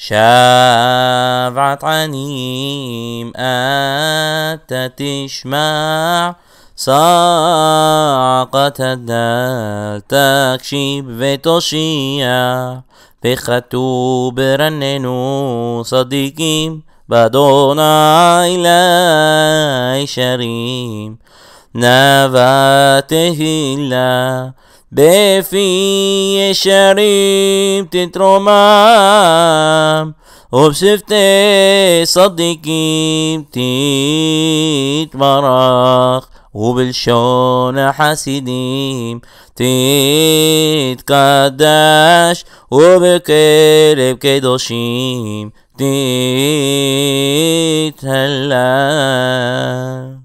شافعت عنيم أتت تشمع صاقت الدال تكشيب وتشيع بخطو برننو صديقيم بدون إلي شريم نباته لا بفي شريم تترمام وبشفتي صديقي تتبرخ وبالشون حسيديم تتقدش وبكرب كدوشيم تتهلل